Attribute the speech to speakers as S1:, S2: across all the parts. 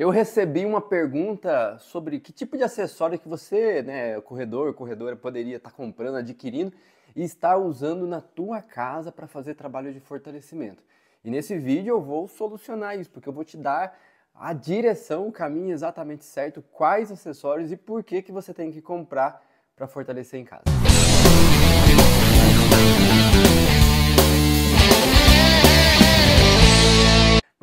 S1: Eu recebi uma pergunta sobre que tipo de acessório que você, né, corredor, corredora, poderia estar tá comprando, adquirindo e estar usando na tua casa para fazer trabalho de fortalecimento. E nesse vídeo eu vou solucionar isso, porque eu vou te dar a direção, o caminho exatamente certo, quais acessórios e por que, que você tem que comprar para fortalecer em casa.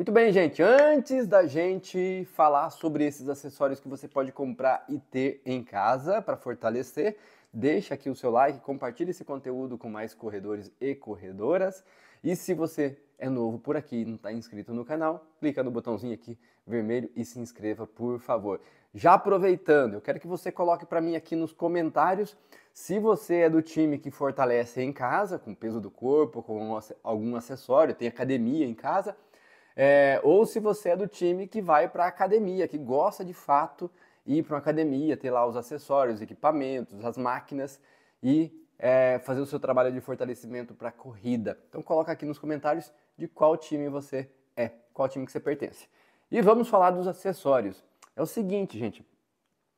S1: Muito bem, gente. Antes da gente falar sobre esses acessórios que você pode comprar e ter em casa para fortalecer, deixa aqui o seu like, compartilhe esse conteúdo com mais corredores e corredoras. E se você é novo por aqui e não está inscrito no canal, clica no botãozinho aqui vermelho e se inscreva, por favor. Já aproveitando, eu quero que você coloque para mim aqui nos comentários se você é do time que fortalece em casa, com peso do corpo, com algum acessório, tem academia em casa é, ou se você é do time que vai para a academia, que gosta de fato ir para uma academia, ter lá os acessórios, equipamentos, as máquinas e é, fazer o seu trabalho de fortalecimento para a corrida. Então coloca aqui nos comentários de qual time você é, qual time que você pertence. E vamos falar dos acessórios. É o seguinte, gente.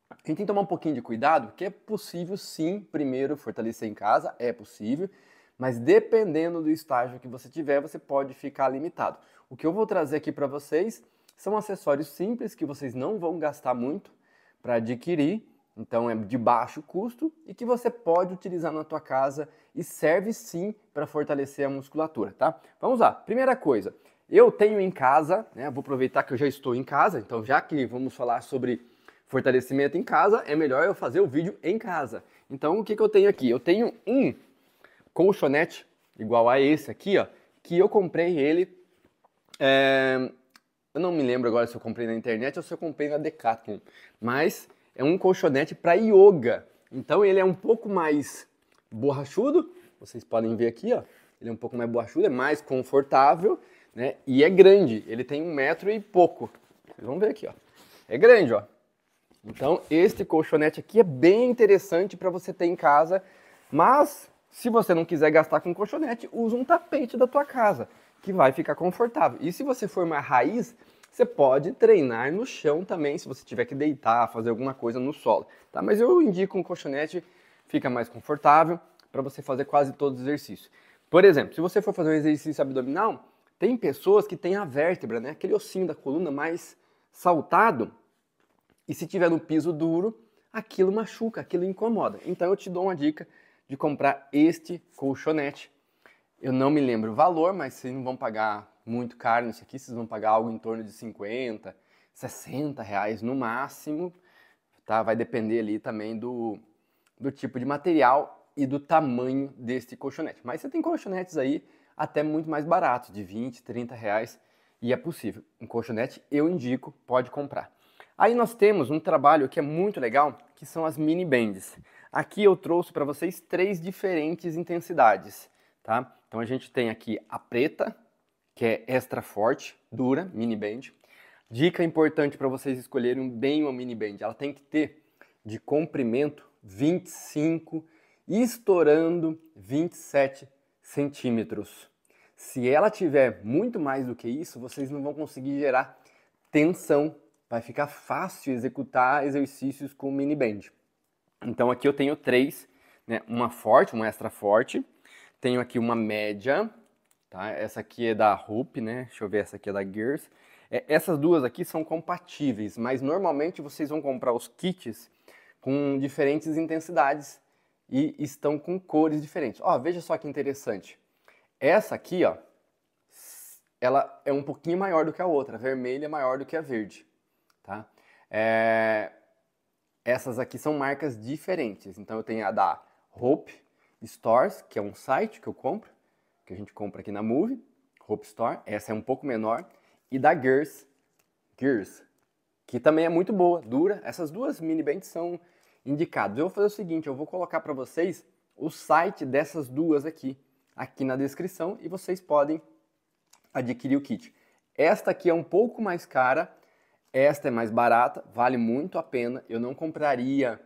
S1: A gente tem que tomar um pouquinho de cuidado, que é possível sim, primeiro, fortalecer em casa, é possível. Mas dependendo do estágio que você tiver, você pode ficar limitado. O que eu vou trazer aqui para vocês são acessórios simples que vocês não vão gastar muito para adquirir, então é de baixo custo e que você pode utilizar na tua casa e serve sim para fortalecer a musculatura, tá? Vamos lá. Primeira coisa, eu tenho em casa, né? Vou aproveitar que eu já estou em casa, então já que vamos falar sobre fortalecimento em casa, é melhor eu fazer o vídeo em casa. Então o que, que eu tenho aqui? Eu tenho um colchonete, igual a esse aqui, ó, que eu comprei ele. É, eu não me lembro agora se eu comprei na internet ou se eu comprei na Decathlon, mas é um colchonete para yoga. Então ele é um pouco mais borrachudo, vocês podem ver aqui, ó. Ele é um pouco mais borrachudo, é mais confortável, né? E é grande, ele tem um metro e pouco. Vocês vão ver aqui, ó. É grande, ó. Então, este colchonete aqui é bem interessante para você ter em casa, mas se você não quiser gastar com colchonete, usa um tapete da tua casa, que vai ficar confortável. E se você for uma raiz, você pode treinar no chão também, se você tiver que deitar, fazer alguma coisa no solo, tá? Mas eu indico um colchonete, fica mais confortável para você fazer quase todos os exercícios. Por exemplo, se você for fazer um exercício abdominal, tem pessoas que têm a vértebra, né? Aquele ossinho da coluna mais saltado, e se tiver no piso duro, aquilo machuca, aquilo incomoda. Então eu te dou uma dica de comprar este colchonete. Eu não me lembro o valor, mas vocês não vão pagar muito caro nisso aqui, vocês vão pagar algo em torno de 50, 60 reais no máximo, tá? Vai depender ali também do, do tipo de material e do tamanho deste colchonete. Mas você tem colchonetes aí até muito mais baratos, de 20, 30 reais, e é possível. Um colchonete eu indico, pode comprar. Aí nós temos um trabalho que é muito legal, que são as mini bands. Aqui eu trouxe para vocês três diferentes intensidades, tá? Então a gente tem aqui a preta, que é extra forte, dura, mini band. Dica importante para vocês escolherem bem uma mini band, ela tem que ter de comprimento 25 estourando 27 centímetros. Se ela tiver muito mais do que isso, vocês não vão conseguir gerar tensão. Vai ficar fácil executar exercícios com mini band. Então aqui eu tenho três, né? Uma forte, uma extra forte. Tenho aqui uma média, tá? Essa aqui é da Rup, né? Deixa eu ver, essa aqui é da Gears. É, essas duas aqui são compatíveis, mas normalmente vocês vão comprar os kits com diferentes intensidades e estão com cores diferentes. Ó, veja só que interessante. Essa aqui, ó, ela é um pouquinho maior do que a outra. A vermelha é maior do que a verde, tá? É, essas aqui são marcas diferentes. Então eu tenho a da Hope Stores, que é um site que eu compro, que a gente compra aqui na Move, Hope Store. Essa é um pouco menor. E da Gears, Gears, que também é muito boa, dura. Essas duas mini bands são indicadas. Eu vou fazer o seguinte, eu vou colocar para vocês o site dessas duas aqui, aqui na descrição, e vocês podem adquirir o kit. Esta aqui é um pouco mais cara, esta é mais barata, vale muito a pena. Eu não compraria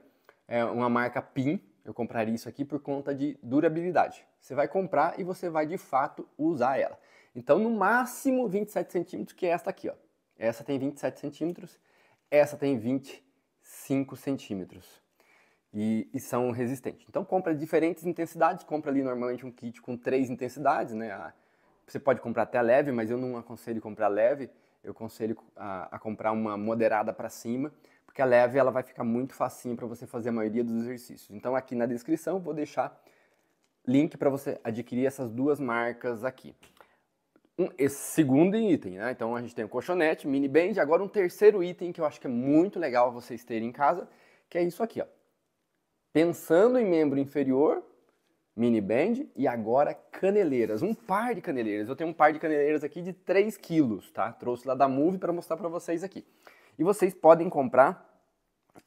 S1: é, uma marca PIN, eu compraria isso aqui por conta de durabilidade. Você vai comprar e você vai de fato usar ela. Então, no máximo 27 centímetros, que é esta aqui, ó. Essa tem 27 centímetros, essa tem 25 centímetros. E, e, são resistentes. Então, compra diferentes intensidades. Compra ali normalmente um kit com três intensidades, né? Ah, você pode comprar até leve, mas eu não aconselho comprar leve eu conselho a, a comprar uma moderada para cima, porque a leve ela vai ficar muito facinho para você fazer a maioria dos exercícios. Então aqui na descrição vou deixar link para você adquirir essas duas marcas aqui. Um, esse segundo item, né? Então a gente tem o colchonete, mini band, agora um terceiro item que eu acho que é muito legal vocês terem em casa, que é isso aqui, ó. Pensando em membro inferior, mini band e agora caneleiras, um par de caneleiras. Eu tenho um par de caneleiras aqui de 3 quilos, tá? Trouxe lá da Move para mostrar para vocês aqui. E vocês podem comprar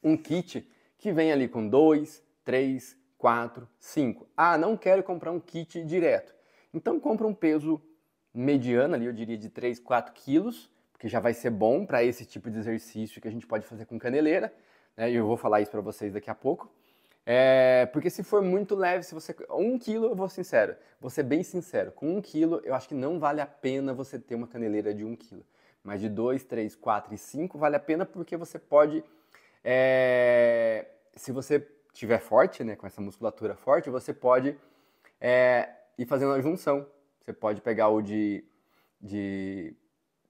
S1: um kit que vem ali com 2, 3, 4, 5. Ah, não quero comprar um kit direto. Então compra um peso mediano ali, eu diria de 3, 4 quilos, porque já vai ser bom para esse tipo de exercício que a gente pode fazer com caneleira. Né? E eu vou falar isso para vocês daqui a pouco. É, porque se for muito leve, se você. Um quilo, eu vou sincero, vou ser bem sincero. Com um quilo, eu acho que não vale a pena você ter uma caneleira de um quilo. Mas de dois, três, quatro e cinco vale a pena porque você pode. É, se você tiver forte, né, com essa musculatura forte, você pode é, ir fazendo a junção. Você pode pegar o de, de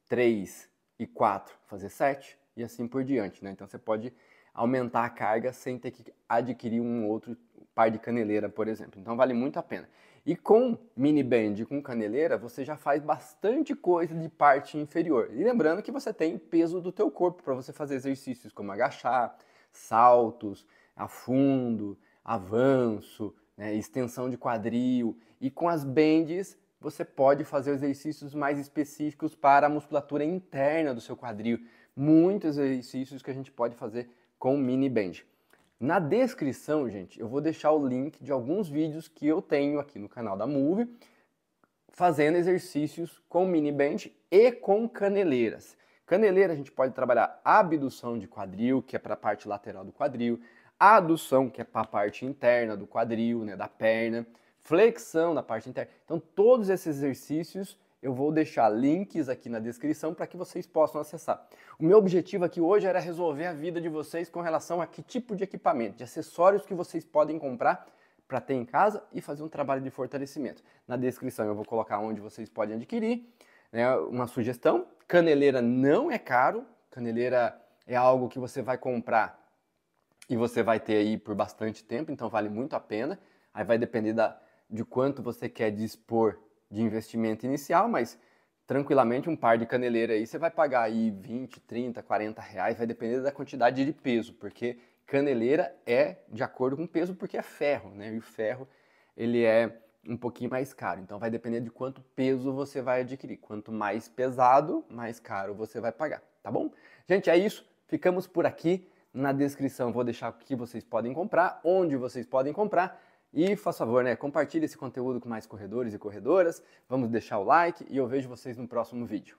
S1: 3 e 4, fazer 7 e assim por diante. Né? Então você pode aumentar a carga sem ter que adquirir um outro par de caneleira, por exemplo. Então vale muito a pena. E com mini band com caneleira, você já faz bastante coisa de parte inferior. E lembrando que você tem peso do teu corpo para você fazer exercícios como agachar, saltos, afundo, avanço, né, extensão de quadril. E com as bands, você pode fazer exercícios mais específicos para a musculatura interna do seu quadril. Muitos exercícios que a gente pode fazer com mini band. Na descrição, gente, eu vou deixar o link de alguns vídeos que eu tenho aqui no canal da Move fazendo exercícios com mini band e com caneleiras. Caneleira a gente pode trabalhar abdução de quadril, que é para a parte lateral do quadril, adução, que é para a parte interna do quadril, né, da perna, flexão na parte interna. Então todos esses exercícios eu vou deixar links aqui na descrição para que vocês possam acessar. O meu objetivo aqui hoje era resolver a vida de vocês com relação a que tipo de equipamento, de acessórios que vocês podem comprar para ter em casa e fazer um trabalho de fortalecimento. Na descrição eu vou colocar onde vocês podem adquirir, né, uma sugestão. Caneleira não é caro, caneleira é algo que você vai comprar e você vai ter aí por bastante tempo, então vale muito a pena. Aí vai depender da, de quanto você quer dispor de investimento inicial, mas tranquilamente um par de caneleira aí você vai pagar aí 20, 30, 40 reais, vai depender da quantidade de peso, porque caneleira é de acordo com o peso, porque é ferro, né? E o ferro ele é um pouquinho mais caro, então vai depender de quanto peso você vai adquirir. Quanto mais pesado, mais caro você vai pagar, tá bom? Gente, é isso. Ficamos por aqui. Na descrição vou deixar o que vocês podem comprar, onde vocês podem comprar. E faz favor, né? Compartilhe esse conteúdo com mais corredores e corredoras. Vamos deixar o like e eu vejo vocês no próximo vídeo.